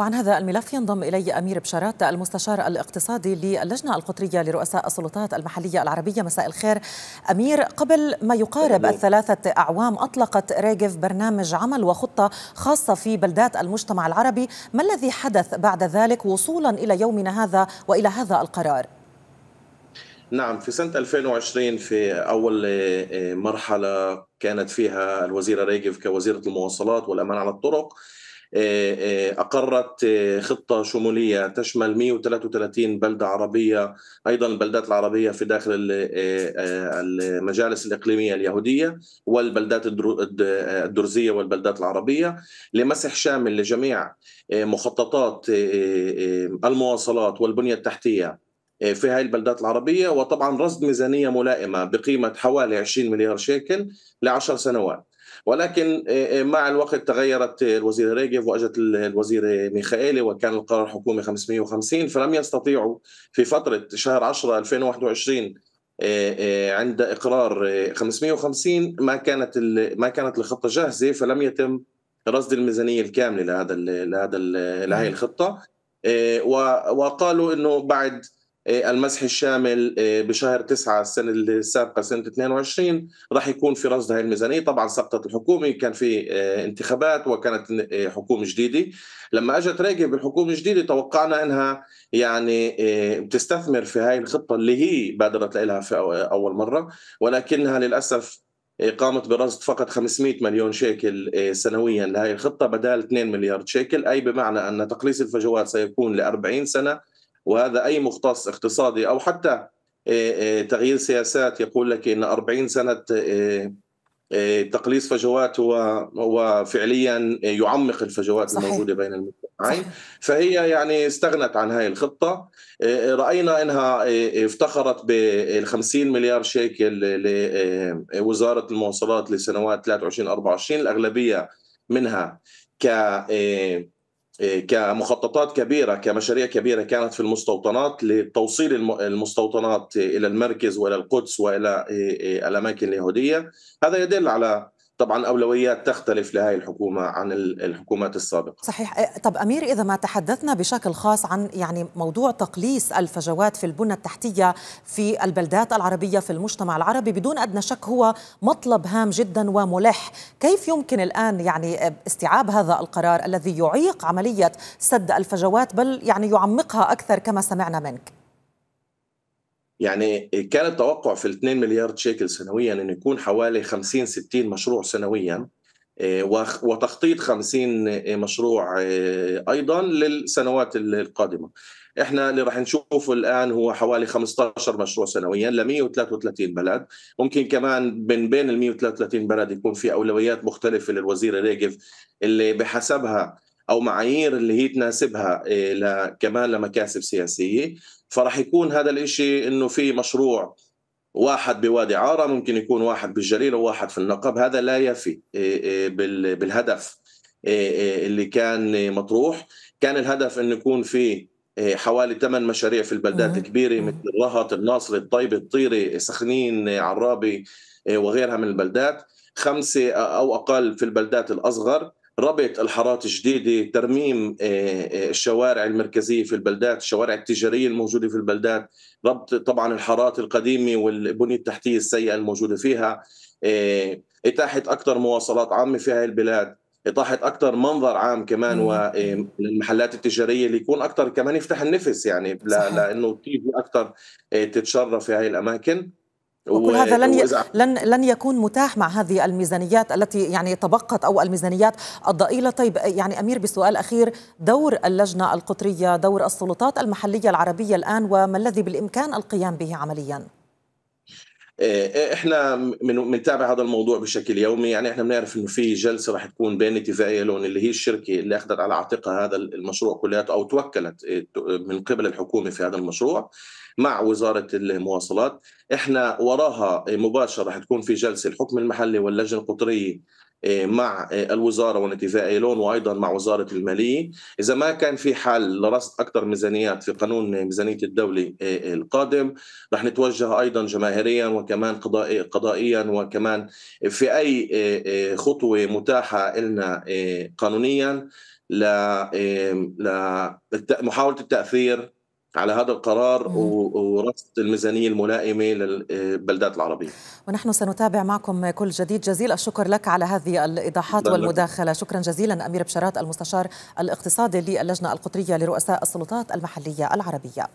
وعن هذا الملف ينضم إلي أمير بشارات المستشار الاقتصادي للجنة القطرية لرؤساء السلطات المحلية العربية مساء الخير أمير قبل ما يقارب الثلاثة أعوام أطلقت راجف برنامج عمل وخطة خاصة في بلدات المجتمع العربي ما الذي حدث بعد ذلك وصولا إلى يومنا هذا وإلى هذا القرار؟ نعم في سنة 2020 في أول آه، آه، مرحلة كانت فيها الوزيرة ريجف كوزيرة المواصلات والأمان على الطرق أقرت خطة شمولية تشمل 133 بلدة عربية أيضا البلدات العربية في داخل آه، المجالس الإقليمية اليهودية والبلدات الدرزية والبلدات العربية لمسح شامل لجميع آه، مخططات آه، المواصلات والبنية التحتية في هذه البلدات العربية وطبعا رصد ميزانية ملائمة بقيمة حوالي 20 مليار شيكل لعشر سنوات ولكن آه، آه، مع الوقت تغيرت الوزيرة ريجف وأجت الوزيرة ميخائيلي وكان القرار الحكومي 550 فلم يستطيعوا في فترة شهر 10 2021 آه، عند إقرار 550 ما كانت ما كانت الخطة جاهزة فلم يتم رصد الميزانية الكاملة لهذا لهذا لهذه لهي الخطة وقالوا انه بعد إيه، المسح الشامل إيه، بشهر 9 السنة السابقة سنة 22 راح يكون في رصد هذه الميزانية طبعا سقطت الحكومة كان في إيه، انتخابات وكانت حكومة جديدة لما اجت راجب بالحكومة الجديدة توقعنا انها يعني بتستثمر في هذه الخطة اللي هي بادرت لها في أول مرة ولكنها للأسف قامت برصد فقط 500 مليون شيكل سنويا لهذه الخطة بدال 2 مليار شيكل أي بمعنى أن تقليص الفجوات سيكون ل 40 سنة وهذا أي مختص اقتصادي أو حتى آه، آه، تغيير سياسات يقول لك أن 40 سنة آه، تقليص فجوات هو هو فعليا يعمق الفجوات صحيح. الموجوده بين المجتمعين فهي يعني استغنت عن هذه الخطه راينا انها افتخرت بال 50 مليار شيكل لوزاره المواصلات لسنوات 23 24 الاغلبيه منها ك إيه، كمخططات كبيره كمشاريع كبيره كانت في المستوطنات لتوصيل المستوطنات الى المركز والى القدس والى إيه، إيه، الاماكن اليهوديه هذا يدل على طبعا اولويات تختلف لهذه الحكومه عن الحكومات السابقه صحيح إيه، طب امير اذا ما تحدثنا بشكل خاص عن يعني موضوع تقليص الفجوات في البنى التحتيه في البلدات العربيه في المجتمع العربي بدون ادنى شك هو مطلب هام جدا وملح كيف يمكن الان يعني استيعاب هذا القرار الذي يعيق عمليه سد الفجوات بل يعني يعمقها اكثر كما سمعنا منك يعني كان التوقع في ال 2 مليار شيكل سنويا انه يكون حوالي 50 60 مشروع سنويا آه، وتخطيط 50 مشروع آه، ايضا للسنوات القادمه احنا اللي راح نشوفه الان هو حوالي 15 مشروع سنويا ل 133 بلد ممكن كمان من بين ال 133 بلد يكون في اولويات مختلفه للوزير ريجيف اللي بحسبها او معايير اللي هي تناسبها إيه، كمان لمكاسب سياسيه فرح يكون هذا الإشي انه في مشروع واحد بوادي عاره ممكن يكون واحد بالجليل وواحد في النقب هذا لا يفي إيه، إيه، بالهدف اللي كان مطروح كان الهدف انه يكون في حوالي ثمان مشاريع في البلدات الكبيره مثل رهط الناصرة الطيبه الطيره سخنين عرابي وغيرها من البلدات خمسه او اقل في البلدات الاصغر ربط الحارات الجديدة ترميم آه، آه، الشوارع المركزية في البلدات الشوارع التجارية الموجودة في البلدات ربط طبعا الحارات القديمة والبنية التحتية السيئة الموجودة فيها آه، إتاحة أكثر مواصلات عامة في هذه البلاد إطاحة أكثر منظر عام كمان والمحلات التجارية اللي يكون أكثر كمان يفتح النفس يعني لأنه تيجي أكثر تتشرف في هاي الأماكن وكل هذا لن لن لن يكون متاح مع هذه الميزانيات التي يعني تبقت او الميزانيات الضئيله، طيب يعني امير بسؤال اخير دور اللجنه القطريه، دور السلطات المحليه العربيه الان وما الذي بالامكان القيام به عمليا؟ إيه، إيه، احنا من بنتابع هذا الموضوع بشكل يومي يعني احنا بنعرف انه في جلسه راح تكون بين اتفاقيه لون اللي هي الشركه اللي اخذت على عاتقها هذا المشروع كلياته او توكلت إيه، من قبل الحكومه في هذا المشروع مع وزاره المواصلات احنا وراها إيه، مباشره رح تكون في جلسه الحكم المحلي واللجنه القطريه إيه، مع إيه، الوزارة والاتفاق إيلون وأيضا مع وزارة المالية إذا ما كان في حل لرصد أكثر ميزانيات في قانون ميزانية الدولة القادم رح نتوجه أيضا جماهيريا وكمان قضائيا وكمان في أي خطوة متاحة لنا قانونيا لمحاولة التأثير على هذا القرار ورصد الميزانية الملائمة للبلدات العربية ونحن سنتابع معكم كل جديد جزيل الشكر لك على هذه الإيضاحات والمداخلة شكرا جزيلا أمير بشارات المستشار الاقتصادي للجنة القطرية لرؤساء السلطات المحلية العربية